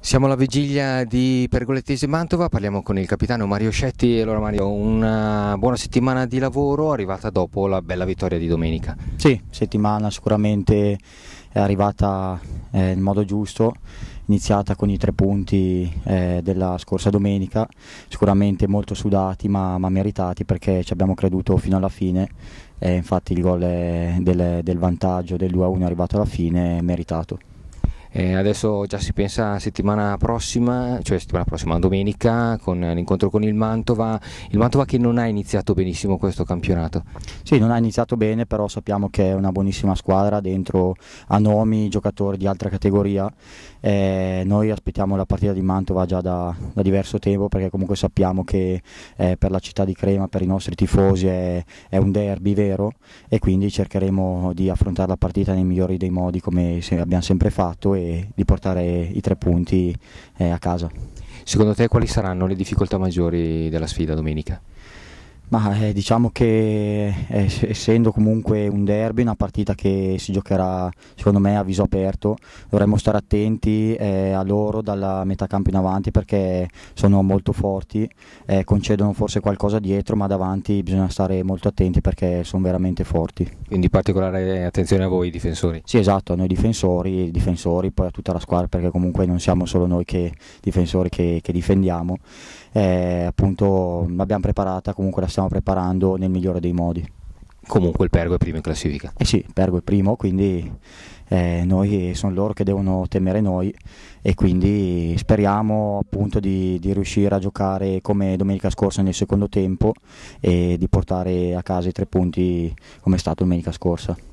Siamo alla vigilia di Pergolettesi Mantova, parliamo con il capitano Mario Scetti. Allora Mario, una buona settimana di lavoro arrivata dopo la bella vittoria di domenica. Sì, settimana sicuramente è arrivata eh, in modo giusto, iniziata con i tre punti eh, della scorsa domenica, sicuramente molto sudati ma, ma, meritati perché ci abbiamo creduto fino alla fine, eh, infatti il gol eh, del, del vantaggio del 2-1 è arrivato alla fine, meritato. Eh, adesso già si pensa a settimana prossima, cioè settimana prossima, domenica, con l'incontro con il Mantova. Il Mantova che non ha iniziato benissimo questo campionato. Sì, non ha iniziato bene, però sappiamo che è una buonissima squadra dentro a nomi, giocatori di altra categoria. Eh, noi aspettiamo la partita di Mantova già da, da diverso tempo perché comunque sappiamo che eh, per la città di Crema, per i nostri tifosi è, è un derby vero e quindi cercheremo di affrontare la partita nei migliori dei modi come abbiamo sempre fatto e di portare i tre punti eh, a casa. Secondo te quali saranno le difficoltà maggiori della sfida domenica? Ma eh, diciamo che eh, essendo comunque un derby, una partita che si giocherà secondo me a viso aperto, dovremmo stare attenti eh, a loro dalla metà campo in avanti perché sono molto forti, eh, concedono forse qualcosa dietro ma davanti bisogna stare molto attenti perché sono veramente forti. Quindi particolare eh, attenzione a voi difensori? Sì esatto, a noi difensori, difensori poi a tutta la squadra perché comunque non siamo solo noi che difensori che, che difendiamo, eh, appunto l'abbiamo preparata comunque la stiamo preparando nel migliore dei modi. Comunque il Pergo è primo in classifica. Eh sì, Pergo è primo, quindi eh, noi, sono loro che devono temere noi e quindi speriamo appunto di, di, riuscire a giocare come domenica scorsa nel secondo tempo e di portare a casa i tre punti come è stato domenica scorsa.